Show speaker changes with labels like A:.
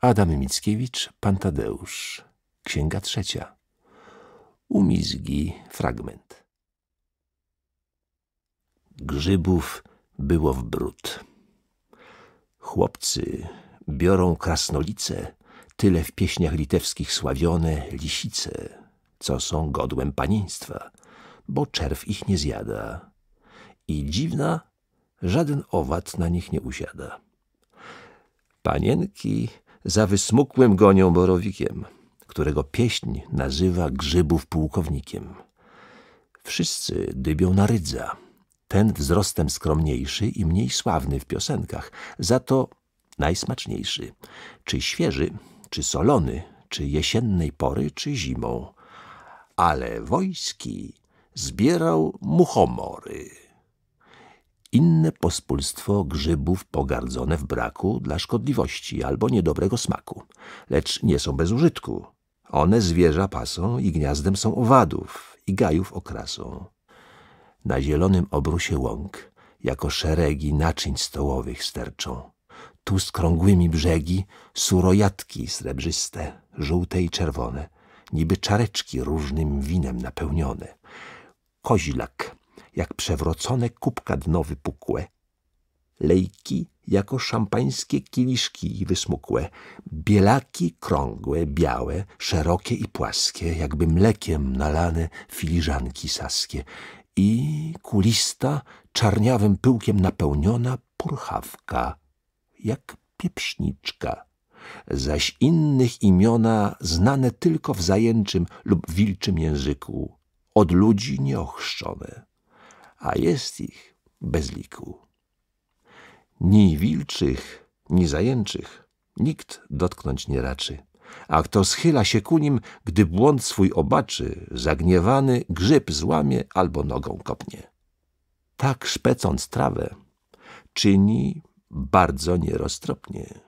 A: Adam Mickiewicz, Pantadeusz, Księga Trzecia. Umizgi, fragment. Grzybów było w brud. Chłopcy biorą krasnolice, tyle w pieśniach litewskich sławione lisice, co są godłem panieństwa, bo czerw ich nie zjada. I dziwna, żaden owad na nich nie usiada. Panienki za wysmukłym gonią borowikiem, którego pieśń nazywa grzybów pułkownikiem. Wszyscy dybią na rydza, ten wzrostem skromniejszy i mniej sławny w piosenkach, za to najsmaczniejszy, czy świeży, czy solony, czy jesiennej pory, czy zimą. Ale wojski zbierał muchomory inne pospólstwo grzybów pogardzone w braku dla szkodliwości albo niedobrego smaku, lecz nie są bez użytku. One zwierza pasą i gniazdem są owadów i gajów okrasą. Na zielonym obrusie łąk, jako szeregi naczyń stołowych sterczą. Tu skrągłymi brzegi surojatki srebrzyste, żółte i czerwone, niby czareczki różnym winem napełnione. Koźlak jak przewrócone kubka dno wypukłe. Lejki jako szampańskie kieliszki wysmukłe, bielaki krągłe, białe, szerokie i płaskie, jakby mlekiem nalane filiżanki saskie i kulista, czarniawym pyłkiem napełniona purchawka, jak pieprzniczka. Zaś innych imiona znane tylko w zajęczym lub wilczym języku, od ludzi nieochrzczone a jest ich bez liku. Ni wilczych, ni zajęczych nikt dotknąć nie raczy, a kto schyla się ku nim, gdy błąd swój obaczy, zagniewany grzyb złamie albo nogą kopnie. Tak szpecąc trawę, czyni bardzo nieroztropnie.